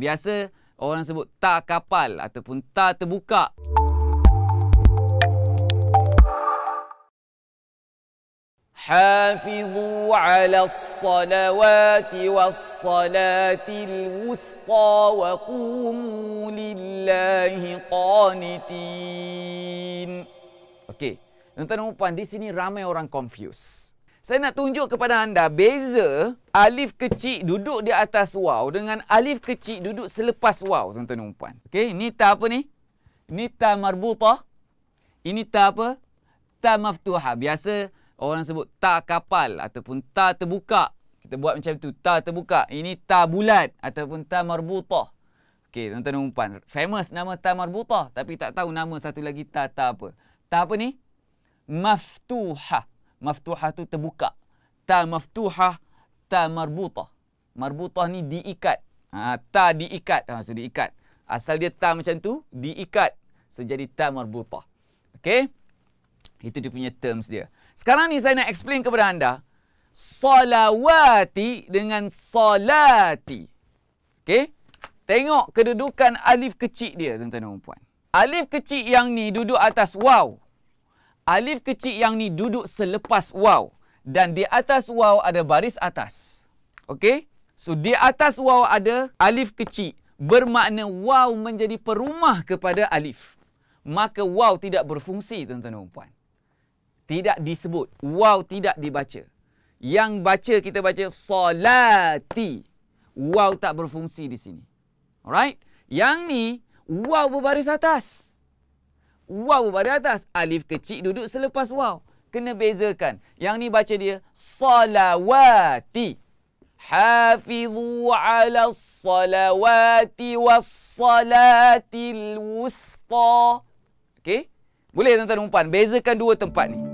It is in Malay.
Biasa orang sebut ta kapal ataupun ta terbuka. حافظوا على الصلوات والصلاة الوسطى وقوموا لله قانتين. Okay, tuan-tuan dan puan, di sini ramai orang confused saya nak tunjuk kepada anda beza alif kecil duduk di atas waw dengan alif kecil duduk selepas waw tuan-tuan dan puan. Okey, ni ta apa ni? Ni ta marbutah. Ini ta apa? Ta maftuhah. Biasa orang sebut ta kapal ataupun ta terbuka. Kita buat macam tu, ta terbuka. Ini ta bulat ataupun ta marbutah. Okey, tuan-tuan dan puan. Famous nama ta marbutah tapi tak tahu nama satu lagi ta ta apa. Ta apa ni? Maftuhah maftuhah tu terbuka. Ta maftuhah, ta marbutah. Marbutah ni diikat. Ha, ta diikat. Ha, so diikat. Asal dia ta macam tu, diikat. So jadi ta marbutah. Okay? Itu dia punya terms dia. Sekarang ni saya nak explain kepada anda. Salawati dengan salati. Okay? Tengok kedudukan alif kecil dia, tuan-tuan dan puan. Alif kecil yang ni duduk atas waw. Alif kecil yang ni duduk selepas waw dan di atas waw ada baris atas. Okey? So di atas waw ada alif kecil bermakna waw menjadi perumah kepada alif. Maka waw tidak berfungsi tuan-tuan dan puan. Tidak disebut, waw tidak dibaca. Yang baca kita baca solati. Waw tak berfungsi di sini. Alright? Yang ni waw berbaris atas waw berbaris atas. Alif kecil duduk selepas wow, Kena bezakan. Yang ni baca dia. Salawati. Hafizu ala salawati wa salatil wusta. Okey? Boleh tuan-tuan umpan? Bezakan dua tempat ni.